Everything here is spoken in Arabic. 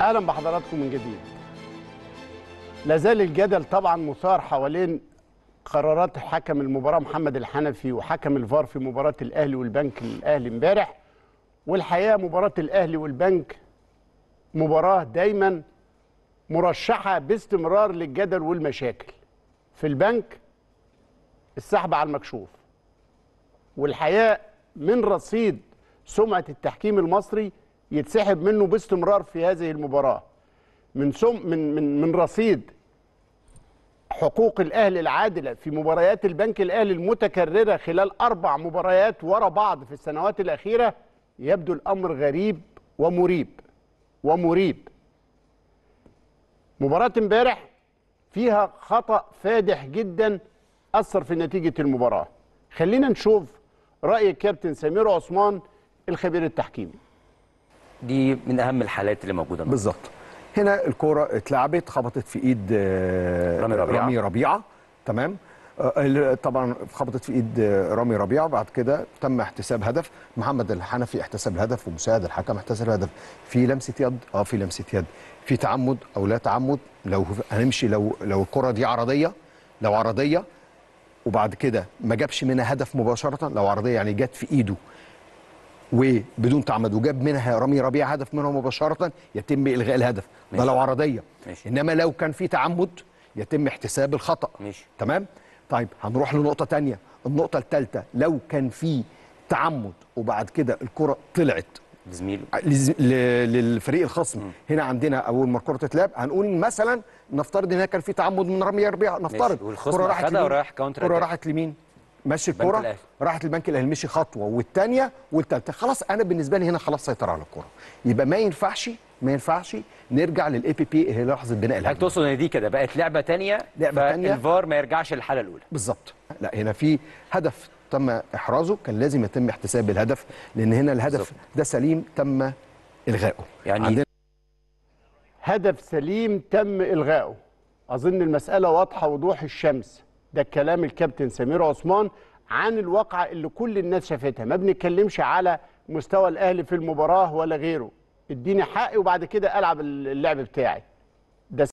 اهلا بحضراتكم من جديد لازال الجدل طبعا مثار حوالين قرارات حكم المباراه محمد الحنفي وحكم الفار في مباراه الاهلي والبنك الاهلي امبارح والحقيقه مباراه الاهلي والبنك مباراه دايما مرشحه باستمرار للجدل والمشاكل في البنك السحب على المكشوف والحقيقه من رصيد سمعه التحكيم المصري يتسحب منه باستمرار في هذه المباراه من سم من من من رصيد حقوق الاهلي العادله في مباريات البنك الاهلي المتكرره خلال اربع مباريات ورا بعض في السنوات الاخيره يبدو الامر غريب ومريب ومريب مباراه امبارح فيها خطا فادح جدا اثر في نتيجه المباراه خلينا نشوف راي الكابتن سمير عثمان الخبير التحكيمي دي من اهم الحالات اللي موجوده بالظبط هنا الكوره اتلعبت خبطت في ايد آه، رامي ربيعه, رامي ربيعة. تمام آه، طبعا خبطت في ايد آه، رامي ربيعه بعد كده تم احتساب هدف محمد الحنفي احتسب الهدف ومساعد الحكم احتسب الهدف في لمسه يد اه في لمسه يد في تعمد او لا تعمد لو هنمشي لو لو الكره دي عرضيه لو عرضيه وبعد كده ما جابش منها هدف مباشره لو عرضيه يعني جت في ايده وبدون تعمد وجاب منها رامي ربيع هدف منها مباشره يتم الغاء الهدف ده لو عرضيه ماشي. انما لو كان في تعمد يتم احتساب الخطا ماشي. تمام طيب هنروح لنقطه ثانيه النقطه الثالثه لو كان في تعمد وبعد كده الكره طلعت لزميله آه، للفريق الخصم مم. هنا عندنا اول ما الكره تتلعب هنقول مثلا نفترض ان كان في تعمد من رامي ربيع نفترض الكره راحت لمين الكره راحت لمين مشي الكرة راحت البنك الاهلي مشي خطوه والثانيه والثالثه خلاص انا بالنسبه لي هنا خلاص سيطره على الكرة يبقى ما ينفعش ما ينفعش نرجع للاي بي بي اللي هي لحظه بناء الهجمه تقصد ان دي كده بقت لعبه ثانيه لعبه ثانيه الفار ما يرجعش للحاله الاولى بالظبط لا هنا في هدف تم احرازه كان لازم يتم احتساب الهدف لان هنا الهدف بالزبط. ده سليم تم الغائه يعني عندنا هدف سليم تم الغائه اظن المساله واضحه وضوح الشمس ده كلام الكابتن سمير عثمان عن الواقعة اللي كل الناس شافتها ما بنتكلمش على مستوى الأهلي في المباراة ولا غيره اديني حقي وبعد كده ألعب اللعب بتاعي ده